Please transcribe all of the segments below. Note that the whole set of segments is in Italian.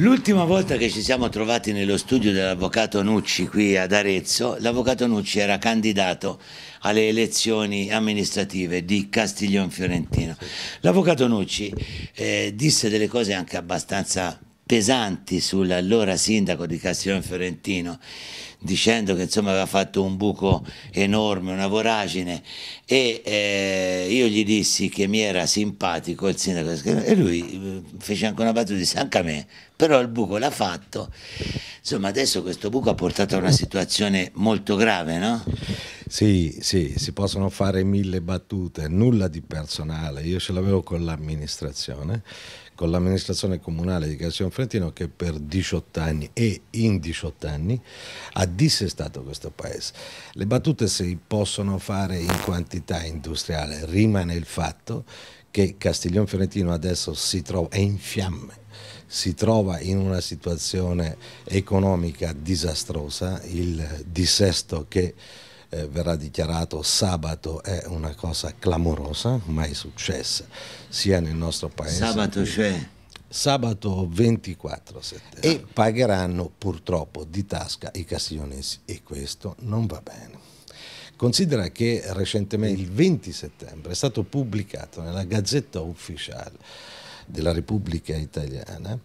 L'ultima volta che ci siamo trovati nello studio dell'avvocato Nucci qui ad Arezzo, l'avvocato Nucci era candidato alle elezioni amministrative di Castiglione Fiorentino. L'avvocato Nucci eh, disse delle cose anche abbastanza pesanti sull'allora sindaco di Castiglione Fiorentino dicendo che insomma aveva fatto un buco enorme, una voragine e eh, io gli dissi che mi era simpatico il sindaco e lui eh, fece anche una battuta e disse anche a me, però il buco l'ha fatto. Insomma adesso questo buco ha portato a una situazione molto grave, no? Sì, sì, si possono fare mille battute, nulla di personale. Io ce l'avevo con l'amministrazione, con l'amministrazione comunale di Cassiano Frentino che per 18 anni e in 18 anni ha dissestato questo paese. Le battute si possono fare in quantità industriale, rimane il fatto che Castiglione Fiorentino adesso si trova, è in fiamme, si trova in una situazione economica disastrosa, il dissesto che eh, verrà dichiarato sabato è una cosa clamorosa, mai successa sia nel nostro paese. Sabato c'è? Sabato 24 settembre. E pagheranno purtroppo di tasca i castiglionesi e questo non va bene. Considera che recentemente, il 20 settembre, è stato pubblicato nella Gazzetta Ufficiale della Repubblica Italiana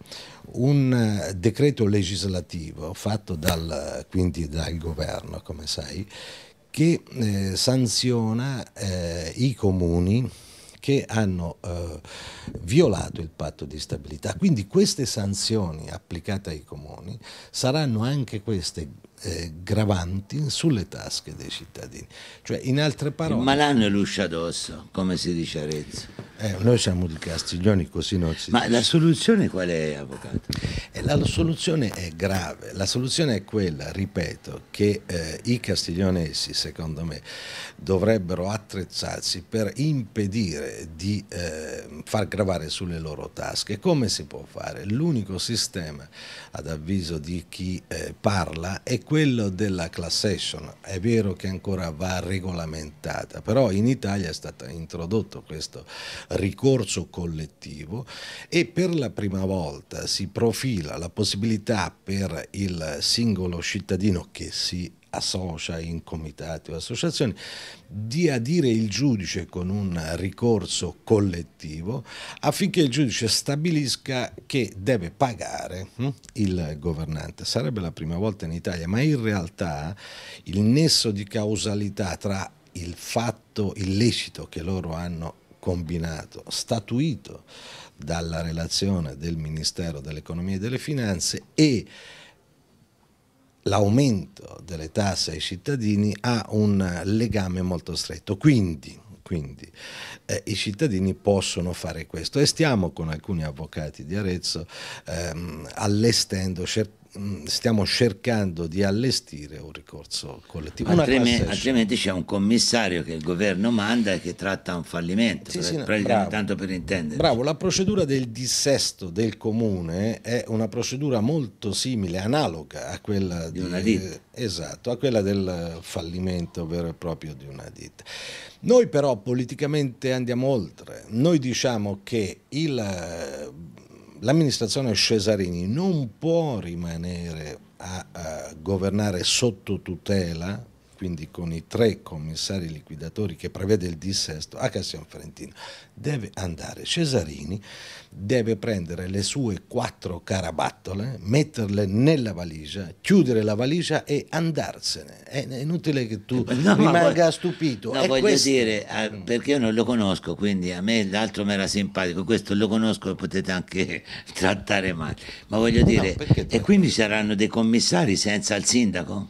un eh, decreto legislativo fatto dal, quindi dal governo, come sai, che eh, sanziona eh, i comuni che hanno eh, violato il patto di stabilità. Quindi queste sanzioni applicate ai comuni saranno anche queste eh, gravanti sulle tasche dei cittadini. Cioè, in altre parole... Ma l'hanno è l'uscia addosso, come si dice a Arezzo. Eh, noi siamo di Castiglioni, così non si Ma dice. la soluzione qual è, Avvocato? Eh, la soluzione è grave. La soluzione è quella, ripeto, che eh, i castiglionesi, secondo me, dovrebbero attrezzarsi per impedire di eh, far gravare sulle loro tasche. Come si può fare? L'unico sistema, ad avviso di chi eh, parla, è quello della class action è vero che ancora va regolamentata, però in Italia è stato introdotto questo ricorso collettivo e per la prima volta si profila la possibilità per il singolo cittadino che si associa in comitati o associazioni, di adire il giudice con un ricorso collettivo affinché il giudice stabilisca che deve pagare hm, il governante. Sarebbe la prima volta in Italia, ma in realtà il nesso di causalità tra il fatto illecito che loro hanno combinato, statuito dalla relazione del Ministero dell'Economia e delle Finanze e l'aumento delle tasse ai cittadini ha un legame molto stretto. Quindi, quindi eh, i cittadini possono fare questo e stiamo con alcuni avvocati di Arezzo ehm, allestendo cer Mm, stiamo cercando di allestire un ricorso collettivo. Altrimenti, altrimenti c'è un commissario che il governo manda e che tratta un fallimento, sì, per, sì, no, tanto per intendere. Bravo, la procedura del dissesto del comune è una procedura molto simile, analoga a quella, di, di, esatto, a quella del fallimento vero e proprio di una ditta. Noi però politicamente andiamo oltre, noi diciamo che il eh, l'amministrazione Cesarini non può rimanere a, a governare sotto tutela quindi con i tre commissari liquidatori che prevede il dissesto a Cassian Ferentino, deve andare Cesarini, deve prendere le sue quattro carabattole, metterle nella valigia, chiudere la valigia e andarsene. È inutile che tu eh, no, rimanga voglio, stupito. No, voglio questo. dire, eh, perché io non lo conosco, quindi a me l'altro mi era simpatico, questo lo conosco e potete anche trattare male. Ma voglio dire, no, e quindi saranno dei commissari senza il sindaco?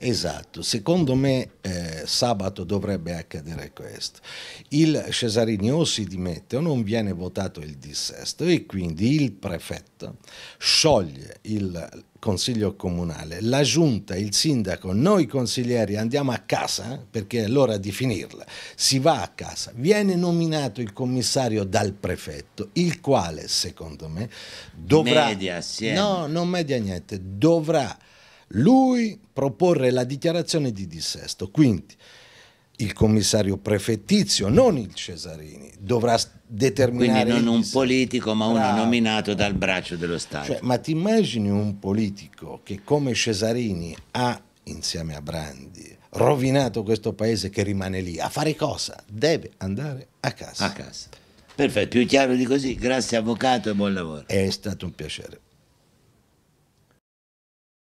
Esatto, secondo me eh, sabato dovrebbe accadere questo. Il Cesarini o si dimette o non viene votato il dissesto e quindi il prefetto scioglie il consiglio comunale, la giunta, il sindaco, noi consiglieri andiamo a casa eh, perché è l'ora di finirla, si va a casa, viene nominato il commissario dal prefetto, il quale secondo me dovrà... Media assieme. Eh. No, non media niente, dovrà lui proporre la dichiarazione di dissesto. Quindi il commissario prefettizio, non il Cesarini, dovrà determinare... Quindi non un politico ma uno nominato dal braccio dello Stato. Cioè, ma ti immagini un politico che come Cesarini ha, insieme a Brandi, rovinato questo paese che rimane lì? A fare cosa? Deve andare a casa. A casa. Perfetto, più chiaro di così. Grazie avvocato e buon lavoro. È stato un piacere.